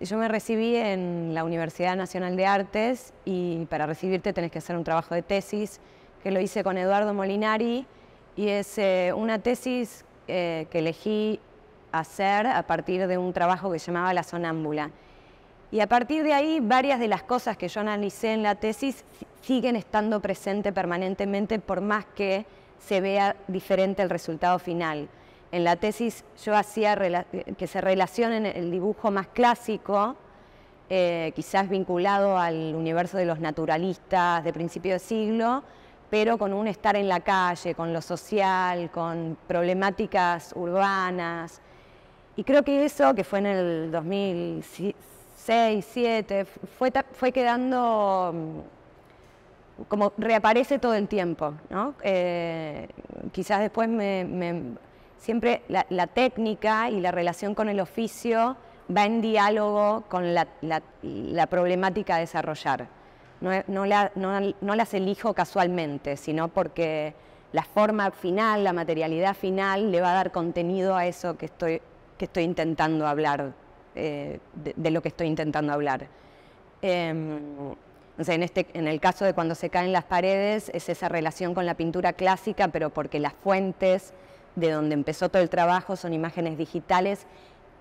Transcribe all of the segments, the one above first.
Yo me recibí en la Universidad Nacional de Artes y para recibirte tenés que hacer un trabajo de tesis que lo hice con Eduardo Molinari y es eh, una tesis eh, que elegí hacer a partir de un trabajo que llamaba La Sonámbula. Y a partir de ahí varias de las cosas que yo analicé en la tesis siguen estando presentes permanentemente por más que se vea diferente el resultado final en la tesis yo hacía que se relacionen el dibujo más clásico, eh, quizás vinculado al universo de los naturalistas de principio de siglo, pero con un estar en la calle, con lo social, con problemáticas urbanas. Y creo que eso, que fue en el 2006, 2007, fue, fue quedando mm, como reaparece todo el tiempo. ¿no? Eh, quizás después me siempre la, técnica y la relación con el oficio va en diálogo con la, problemática a desarrollar. No, las elijo casualmente, sino porque la forma final, la materialidad final, le va a dar contenido a eso que estoy, intentando hablar, eh, de, lo que estoy intentando hablar. Em, este, en el caso de cuando se caen las paredes, es esa relación con la pintura clásica, pero porque las fuentes de donde empezó todo el trabajo, son imágenes digitales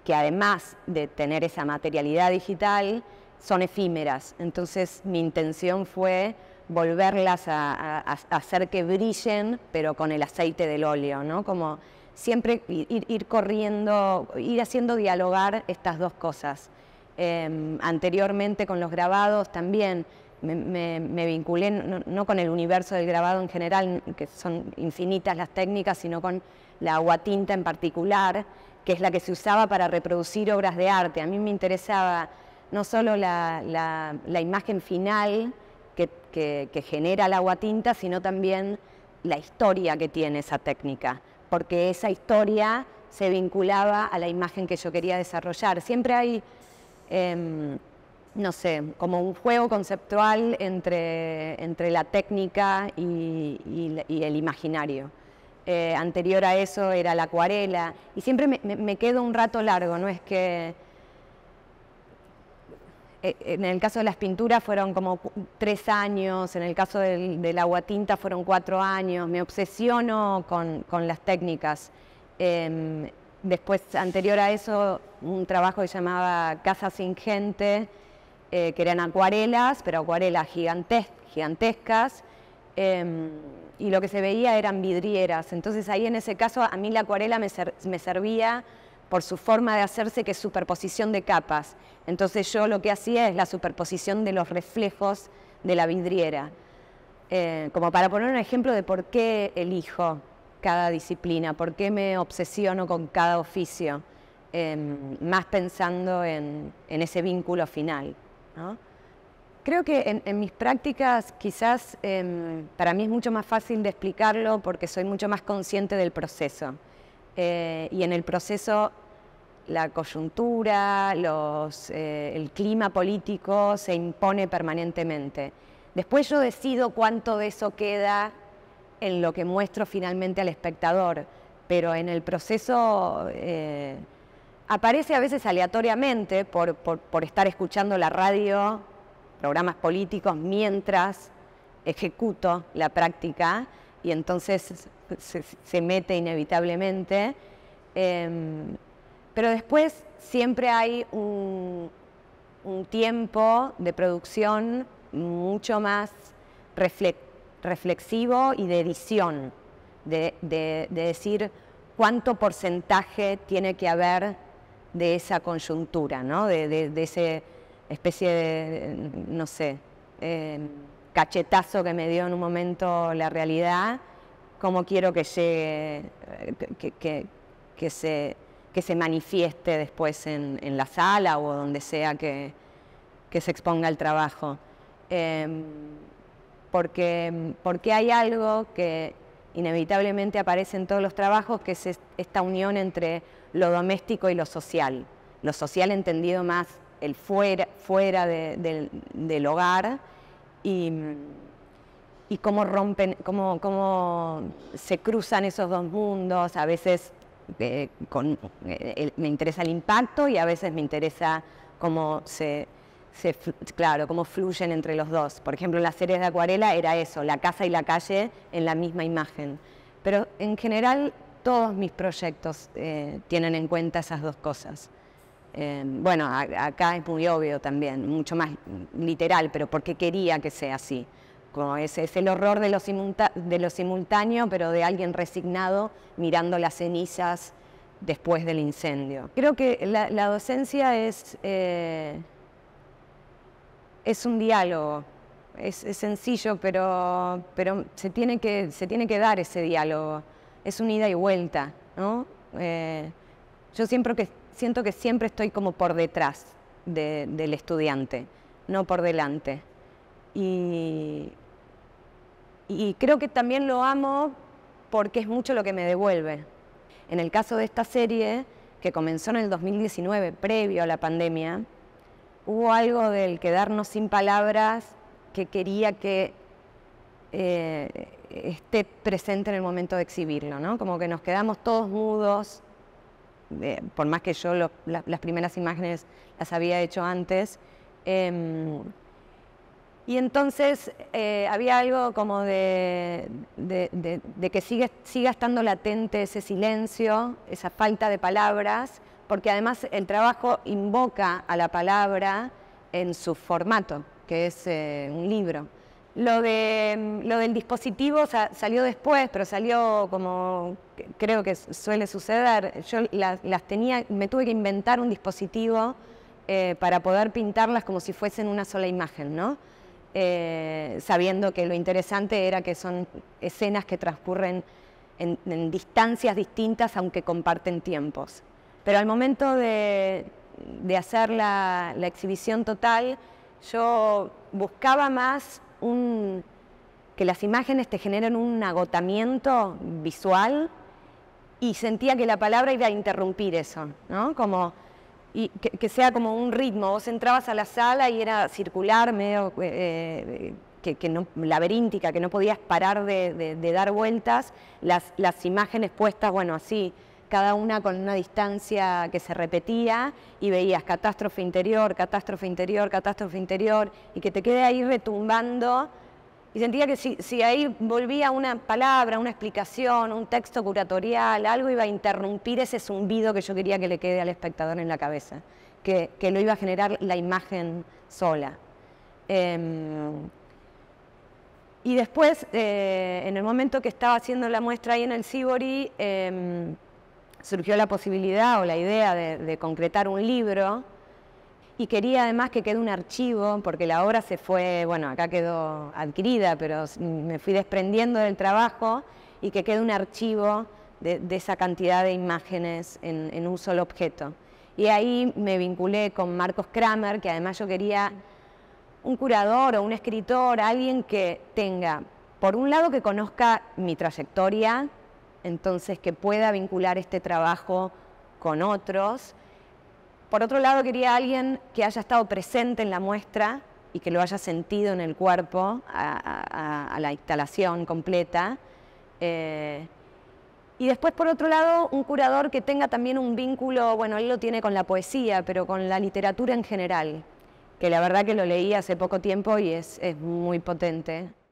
que además de tener esa materialidad digital, son efímeras. Entonces mi intención fue volverlas a, hacer que brillen, pero con el aceite del óleo, ¿no? Como siempre ir, corriendo, ir haciendo dialogar estas dos cosas. Em, anteriormente con los grabados también me, vinculé no, con el universo del grabado en general, que son infinitas las técnicas, sino con la aguatinta en particular, que es la que se usaba para reproducir obras de arte. A mí me interesaba no solo la, imagen final que, genera la aguatinta, sino también la historia que tiene esa técnica, porque esa historia se vinculaba a la imagen que yo quería desarrollar. Siempre hay... Em, no sé, como un juego conceptual entre, la técnica y, el imaginario. Eh, anterior a eso era la acuarela, y siempre me, quedo un rato largo, no es que... Eh, en el caso de las pinturas fueron como tres años, en el caso del, agua aguatinta fueron cuatro años, me obsesiono con, las técnicas. Em, después, anterior a eso, un trabajo que llamaba Casa sin Gente, eh, que eran acuarelas, pero acuarelas gigantescas, em, y lo que se veía eran vidrieras. Entonces ahí en ese caso a mí la acuarela me, servía por su forma de hacerse, que es superposición de capas. Entonces yo lo que hacía es la superposición de los reflejos de la vidriera. Eh, como para poner un ejemplo de por qué elijo cada disciplina, por qué me obsesiono con cada oficio, em, más pensando en ese vínculo final. ¿no? Creo que en, mis prácticas quizás em, para mí es mucho más fácil de explicarlo porque soy mucho más consciente del proceso. Eh, y en el proceso la coyuntura, los, eh, el clima político se impone permanentemente. Después yo decido cuánto de eso queda en lo que muestro finalmente al espectador, pero en el proceso eh, aparece a veces aleatoriamente por, estar escuchando la radio, programas políticos, mientras ejecuto la práctica y entonces se, mete inevitablemente. Em, pero después siempre hay un, tiempo de producción mucho más reflexivo y de edición, de, de decir cuánto porcentaje tiene que haber de esa coyuntura, ¿no? de, esa especie de, no sé, em, cachetazo que me dio en un momento la realidad, cómo quiero que llegue, que, se, que se manifieste después en, la sala o donde sea que, se exponga el trabajo. Em, porque, porque hay algo que, inevitablemente aparecen todos los trabajos, que es esta unión entre lo doméstico y lo social. Lo social entendido más el fuera, fuera del hogar y, cómo rompen, cómo, cómo, se cruzan esos dos mundos. A veces eh, con, eh, me interesa el impacto y a veces me interesa cómo se claro, cómo fluyen entre los dos. Por ejemplo, en las series de acuarela era eso, la casa y la calle en la misma imagen. Pero en general todos mis proyectos eh, tienen en cuenta esas dos cosas. Em, bueno, acá es muy obvio también, mucho más literal, pero porque quería que sea así. Como es, es el horror de lo, de simultáneo, pero de alguien resignado mirando las cenizas después del incendio. Creo que la, docencia es... Eh, es un diálogo. Es, sencillo, pero, se, tiene que, dar ese diálogo. Es un ida y vuelta, ¿no? Eh, yo siempre siento que siempre estoy como por detrás del estudiante, no por delante. Y, y creo que también lo amo porque es mucho lo que me devuelve. En el caso de esta serie, que comenzó en el 2019, previo a la pandemia, hubo algo del quedarnos sin palabras que quería que eh, esté presente en el momento de exhibirlo, ¿no? Como que nos quedamos todos mudos, por más que yo las primeras imágenes las había hecho antes. Em, y entonces eh, había algo como de, que siga estando latente ese silencio, esa falta de palabras, porque además el trabajo invoca a la palabra en su formato, que es eh, un libro. Lo, mm, del dispositivo salió después, pero salió como creo que suele suceder. Yo las, tenía, me tuve que inventar un dispositivo eh, para poder pintarlas como si fuesen una sola imagen, eh, sabiendo que lo interesante era que son escenas que transcurren en distancias distintas, aunque comparten tiempos. Pero al momento de, hacer la, exhibición total, yo buscaba más un, que las imágenes te generen un agotamiento visual y sentía que la palabra iba a interrumpir eso, ¿no? Como, que, sea como un ritmo. Vos entrabas a la sala y era circular, medio eh, eh, que, que laberíntica, que no podías parar de, dar vueltas, las, las imágenes puestas, bueno, así cada una con una distancia que se repetía y veías catástrofe interior, catástrofe interior, catástrofe interior, y que te quedé ahí retumbando. Y sentía que si, ahí volvía una palabra, una explicación, un texto curatorial, algo iba a interrumpir ese zumbido que yo quería que le quede al espectador en la cabeza, que, lo iba a generar la imagen sola. Em, y después, eh, en el momento que estaba haciendo la muestra ahí en el Sibori, em, surgió la posibilidad o la idea de, concretar un libro y quería además que quede un archivo, porque la obra se fue, bueno, acá quedó adquirida, pero me fui desprendiendo del trabajo y que quede un archivo de, esa cantidad de imágenes en, en, un solo objeto. Y ahí me vinculé con Marcos Kramer, que además yo quería un curador o un escritor, alguien que tenga, por un lado, que conozca mi trayectoria, entonces que pueda vincular este trabajo con otros. Por otro lado, quería alguien que haya estado presente en la muestra y que lo haya sentido en el cuerpo a, la instalación completa. Eh, y después, por otro lado, un curador que tenga también un vínculo, bueno, él lo tiene con la poesía, pero con la literatura en general, que la verdad que lo leí hace poco tiempo y es muy potente.